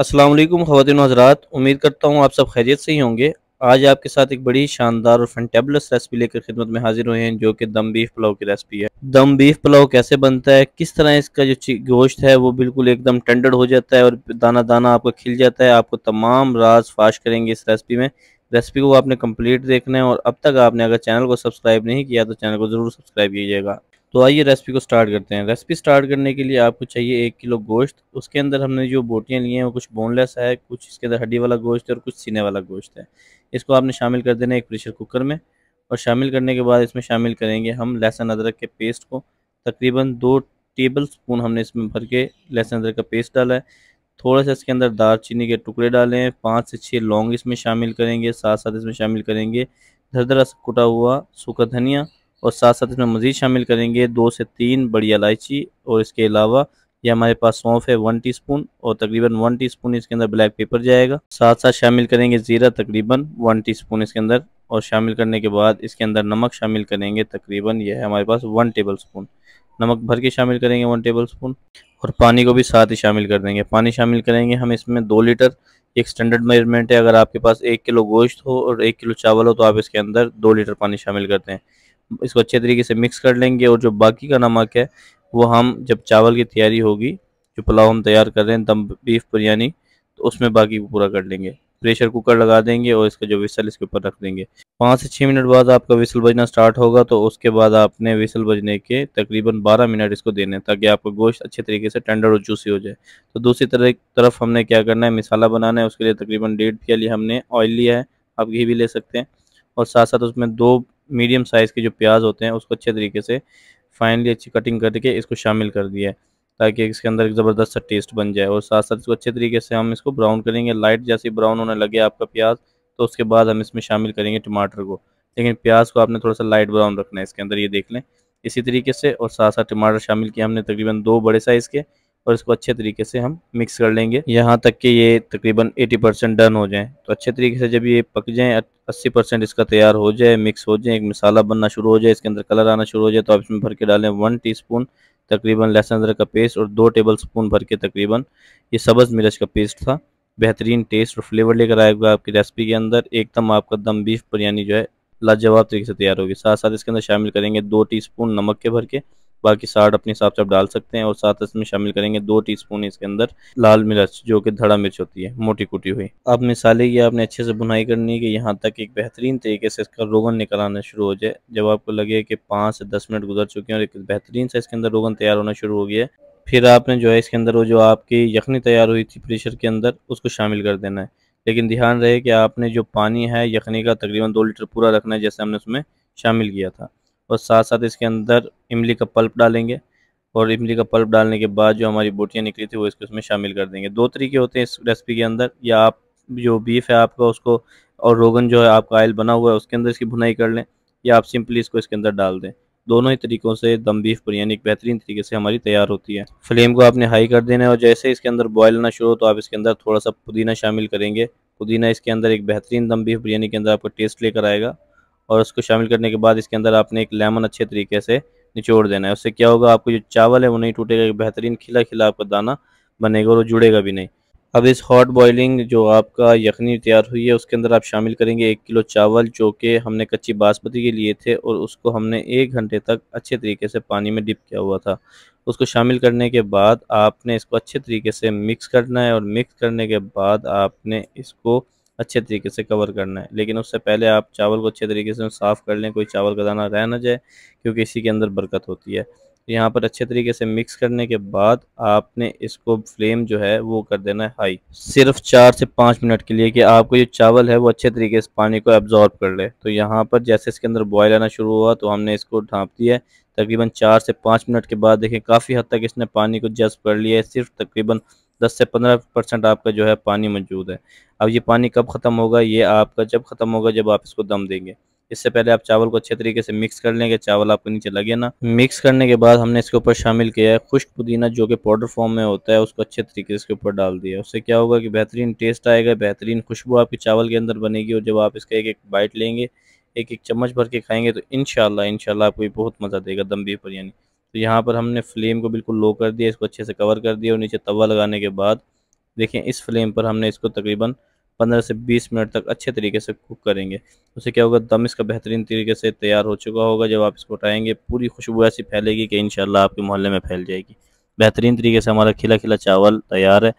असलम ख़वान हजरात उम्मीद करता हूँ आप सब खैरियत से ही होंगे आज आपके साथ एक बड़ी शानदार और फंटेबलस रेसिपी लेकर खिदमत में हाजिर हुए हैं जो कि दम बीफ पुलाव की रेसिपी है दम बीफ पुलाव कैसे बनता है किस तरह इसका जो गोश्त है वो बिल्कुल एकदम टेंडर हो जाता है और दाना दाना आपका खिल जाता है आपको तमाम राज फाश करेंगे इस रेसिपी में रेसिपी को आपने कम्प्लीट देखना है और अब तक आपने अगर चैनल को सब्सक्राइब नहीं किया तो चैनल को ज़रूर सब्सक्राइब कीजिएगा तो आइए रेसिपी को स्टार्ट करते हैं रेसिपी स्टार्ट करने के लिए आपको चाहिए एक किलो गोश्त उसके अंदर हमने जो बोटियाँ ली हैं वो कुछ बोनलेस है कुछ इसके अंदर हड्डी वाला गोश्त है और कुछ सीने वाला गोश्त है इसको आपने शामिल कर देना एक प्रेशर कुकर में और शामिल करने के बाद इसमें शामिल करेंगे हम लहसुन अदरक के पेस्ट को तकरीबन दो टेबल स्पून हमने इसमें भर के लहसुन अदरक का पेस्ट डाला है थोड़ा सा इसके अंदर दार चीनी के टुकड़े डाले हैं पाँच से छः लौंग इसमें शामिल करेंगे साथ साथ इसमें शामिल करेंगे धर कुटा हुआ सूखा धनिया और साथ साथ इसमें मज़ीद शामिल करेंगे दो से तीन बड़ी इलायची और इसके अलावा ये हमारे पास सौंफ है वन टीस्पून और तकरीबन वन टीस्पून इसके अंदर ब्लैक पेपर जाएगा साथ साथ शामिल करेंगे ज़ीरा तकरीबन वन टीस्पून इसके अंदर और शामिल करने के बाद इसके अंदर नमक शामिल करेंगे तकरीबन यह है हमारे पास वन टेबल स्पून नमक भर के शामिल करेंगे वन टेबल स्पून और पानी को भी साथ ही शामिल कर देंगे पानी शामिल करेंगे हम इसमें दो लीटर एक स्टैंडर्ड मेजरमेंट है अगर आपके पास एक किलो गोश्त हो और एक किलो चावल हो तो आप इसके अंदर दो लीटर पानी शामिल करते हैं इसको अच्छे तरीके से मिक्स कर लेंगे और जो बाकी का नमक है वो हम जब चावल की तैयारी होगी जो पुलाव हम तैयार कर रहे हैं दम बीफ बिरयानी तो उसमें बाकी को पूरा कर लेंगे प्रेशर कुकर लगा देंगे और इसका जो विसल इसके ऊपर रख देंगे पाँच से छः मिनट बाद आपका विसल बजना स्टार्ट होगा तो उसके बाद आपने विसल बजने के तकरीबन 12 मिनट इसको देने ताकि आपका गोश्त अच्छे तरीके से टेंडर और जूसी हो जाए तो दूसरी तरह तरफ हमने क्या करना है मिसाला बनाना है उसके लिए तकरीबन डेढ़ प्याली हमने ऑयल लिया है आप घी भी ले सकते हैं और साथ साथ उसमें दो मीडियम साइज़ के जो प्याज होते हैं उसको अच्छे तरीके से फाइनली अच्छी कटिंग करके इसको शामिल कर दिया है ताकि इसके अंदर एक ज़बरदस्त सा टेस्ट बन जाए और साथ साथ इसको अच्छे तरीके से हम इसको ब्राउन करेंगे लाइट जैसे ब्राउन होने लगे आपका प्याज तो उसके बाद हम इसमें शामिल करेंगे टमाटर को लेकिन प्याज को आपने थोड़ा सा लाइट ब्राउन रखना है इसके अंदर ये देख लें इसी तरीके से और साथ साथ टमाटर शामिल किए हमने तकरीबन दो बड़े साइज़ के और इसको अच्छे तरीके से हम मिक्स कर लेंगे यहाँ तक कि ये तकरीबन 80 परसेंट डन हो जाए तो अच्छे तरीके से जब ये पक जाए 80 परसेंट इसका तैयार हो जाए मिक्स हो जाए एक मसाला बनना शुरू हो जाए इसके अंदर कलर आना शुरू हो जाए तो आप इसमें भर के डालें वन टी स्पून तकरीबन लहसुन अदरक का पेस्ट और दो टेबल स्पून भर के तकरीबन ये सब्ज़ मिर्च का पेस्ट था बेहतरीन टेस्ट और फ्लेवर लेकर आएगा आपकी रेसिपी के अंदर एकदम आपका दम बीफ बिरयानी जो है लाजवाब तरीके से तैयार होगी साथ साथ इसके अंदर शामिल करेंगे दो टीस्पून नमक के भर के बाकी साठ अपने हिसाब से आप डाल सकते हैं और साथ इसमें शामिल करेंगे दो टीस्पून इसके अंदर लाल मिर्च जो कि धड़ा मिर्च होती है मोटी कुटी हुई अब मिसाले की आपने अच्छे से बुनाई करनी है कि यहाँ तक एक बेहतरीन तरीके से इसका रोगन निकल आना शुरू हो जाए जब आपको लगे कि पाँच से दस मिनट गुजर चुके हैं और एक बेहतरीन से इसके अंदर रोगन तैयार होना शुरू हो गया है फिर आपने जो है इसके अंदर वो जो आपकी यखनी तैयार हुई थी प्रेशर के अंदर उसको शामिल कर देना है लेकिन ध्यान रहे कि आपने जो पानी है यखनी का तकरीबन दो लीटर पूरा रखना है जैसे हमने उसमें शामिल किया था और साथ साथ इसके अंदर इमली का पल्प डालेंगे और इमली का पल्प डालने के बाद जो हमारी बोटियाँ निकली थी वो इसके उसमें शामिल कर देंगे दो तरीके होते हैं इस रेसिपी के अंदर या आप जो बीफ है आपका उसको और रोगन जो है आपका आयल बना हुआ है उसके अंदर इसकी भुनाई कर लें या आप सिंपली इसको इसके अंदर डाल दें दोनों ही तरीक़ों से दम बीफ बिरयानी एक बेहतरीन तरीके से हमारी तैयार होती है फ्लेम को आपने हाई कर देना है और जैसे इसके अंदर बॉयल ना शुरू हो तो आप इसके अंदर थोड़ा सा पुदीना शामिल करेंगे पुदीना इसके अंदर एक बेहतरीन दम बीफ बिरयानी के अंदर आपको टेस्ट लेकर आएगा और उसको शामिल करने के बाद इसके अंदर आपने एक लेमन अच्छे तरीके से निचोड़ देना है उससे क्या होगा आपको जो चावल है वो नहीं टूटेगा बेहतरीन खिला खिला आपका दाना बनेगा और वो जुड़ेगा भी नहीं अब इस हॉट बॉइलिंग जो आपका यखनी तैयार हुई है उसके अंदर आप शामिल करेंगे एक किलो चावल जो कि हमने कच्ची बासमती के लिए थे और उसको हमने एक घंटे तक अच्छे तरीके से पानी में डिप किया हुआ था उसको शामिल करने के बाद आपने इसको अच्छे तरीके से मिक्स करना है और मिक्स करने के बाद आपने इसको अच्छे तरीके से कवर करना है लेकिन उससे पहले आप चावल को अच्छे तरीके से साफ़ कर लें कोई चावल का दाना रह ना जाए क्योंकि इसी के अंदर बरकत होती है यहाँ पर अच्छे तरीके से मिक्स करने के बाद आपने इसको फ्लेम जो है वो कर देना है हाई सिर्फ चार से पाँच मिनट के लिए कि आपको जो चावल है वो अच्छे तरीके से पानी को एब्जॉर्ब कर ले तो यहाँ पर जैसे इसके अंदर बॉयल आना शुरू हुआ तो हमने इसको ढाँप दिया तकरीबन चार से पाँच मिनट के बाद देखें काफ़ी हद तक इसने पानी को जज्ब कर लिया है सिर्फ तकरीबन 10 से 15 परसेंट आपका जो है पानी मौजूद है अब ये पानी कब ख़त्म होगा ये आपका जब ख़त्म होगा जब आप इसको दम देंगे इससे पहले आप चावल को अच्छे तरीके से मिक्स कर लेंगे चावल आपको नीचे लगे ना मिक्स करने के बाद हमने इसके ऊपर शामिल किया है खुश्क पुदीना जो कि पाउडर फॉर्म में होता है उसको अच्छे तरीके से इसके ऊपर डाल दिया उससे क्या होगा कि बेहतरीन टेस्ट आएगा बेहतरीन खुशबू आपके चावल के अंदर बनेगी और जब आप इसका एक एक बाइट लेंगे एक एक चम्मच भर के खाएंगे तो इन शाला आपको बहुत मज़ा देगा दम बीफ पर तो यहाँ पर हमने फ्लेम को बिल्कुल लो कर दिया इसको अच्छे से कवर कर दिया और नीचे तवा लगाने के बाद देखें इस फ्लेम पर हमने इसको तकरीबन पंद्रह से बीस मिनट तक अच्छे तरीके से कुक करेंगे उससे क्या होगा दम इसका बेहतरीन तरीके से तैयार हो चुका होगा जब आप इसको उठाएंगे पूरी खुशबू ऐसी फैलेगी कि इन आपके मोहल्ले में फैल जाएगी बेहतरीन तरीके से हमारा खिला खिला चावल तैयार है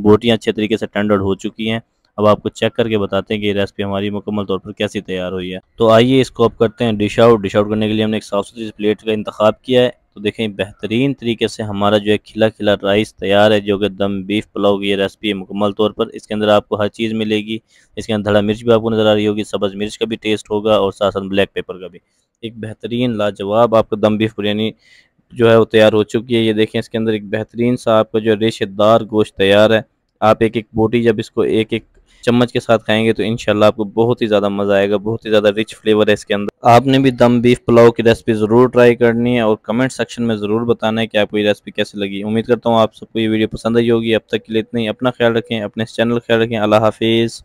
बोटियाँ अच्छे तरीके से टेंडर्ड हो चुकी हैं अब आपको चेक करके बताते हैं कि रेसिपी हमारी मुकम्मल तौर पर कैसी तैयार हुई है तो आइए इसको आप करते हैं डिश आउट डिश आउट करने के लिए हमने एक साफ सुथरी प्लेट का इंतखब किया है तो देखें बेहतरीन तरीके से हमारा जो है खिला खिला राइस तैयार है जो कि दम बीफ पुलाव की रेसिपी है मुकम्मल तौर पर इसके अंदर आपको हर चीज़ मिलेगी इसके अंदर धड़ा मिर्च भी आपको नज़र आ रही होगी सब्ज़ मिर्च का भी टेस्ट होगा और साथ साथ ब्लैक पेपर का भी एक बेहतरीन लाजवाब आपका दम बीफ बिरयानी जो है वो तैयार हो चुकी है ये देखें इसके अंदर एक बेहतरीन सा आपका जो रेशेदार गोश्त तैयार है आप एक एक बोटी जब इसको एक एक चम्मच के साथ खाएंगे तो इनशाला आपको बहुत ही ज़्यादा मज़ा आएगा बहुत ही ज़्यादा रिच फ्लेवर है इसके अंदर आपने भी दम बीफ पुलाव की रेसिपी ज़रूर ट्राई करनी है और कमेंट सेक्शन में ज़रूर बताना है कि आपको ये रेसिपी कैसे लगी उम्मीद करता हूँ आप सबको ये वीडियो पसंद आई होगी अब तक के लिए इतनी अपना ख्याल रखें अपने चैनल ख्याल रखें अल्लाह हाफिज़